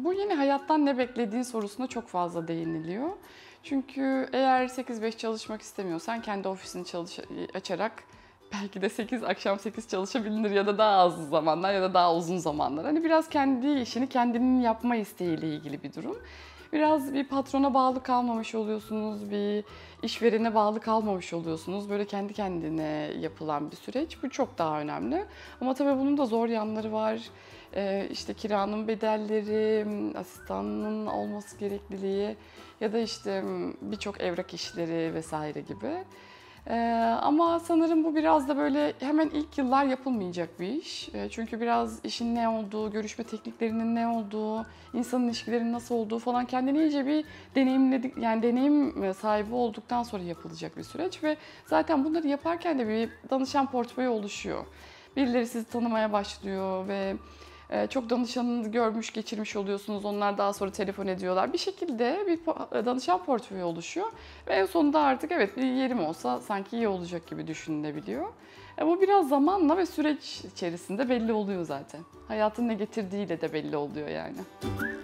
Bu yeni hayattan ne beklediğin sorusuna çok fazla değiniliyor. Çünkü eğer 8-5 çalışmak istemiyorsan kendi ofisini çalış açarak belki de 8 akşam 8 çalışabilir ya da daha az zamanlar ya da daha uzun zamanlar. Hani biraz kendi işini kendinin yapma isteğiyle ilgili bir durum biraz bir patrona bağlı kalmamış oluyorsunuz, bir işverene bağlı kalmamış oluyorsunuz. Böyle kendi kendine yapılan bir süreç. Bu çok daha önemli. Ama tabii bunun da zor yanları var. Ee, işte kiranın bedelleri, asistanın olması gerekliliği ya da işte birçok evrak işleri vesaire gibi. Ee, ama sanırım bu biraz da böyle hemen ilk yıllar yapılmayacak bir iş. Ee, çünkü biraz işin ne olduğu, görüşme tekniklerinin ne olduğu, insanın ilişkilerinin nasıl olduğu falan kendini iyice bir deneyimledik yani deneyim e, sahibi olduktan sonra yapılacak bir süreç ve zaten bunları yaparken de bir danışan portföyü oluşuyor. Birileri sizi tanımaya başlıyor ve ee, çok danışanınızı görmüş, geçirmiş oluyorsunuz. Onlar daha sonra telefon ediyorlar. Bir şekilde bir e, danışan portföyü oluşuyor. Ve en sonunda artık evet bir yerim olsa sanki iyi olacak gibi düşünülebiliyor. E, bu biraz zamanla ve süreç içerisinde belli oluyor zaten. Hayatın ne getirdiğiyle de belli oluyor yani.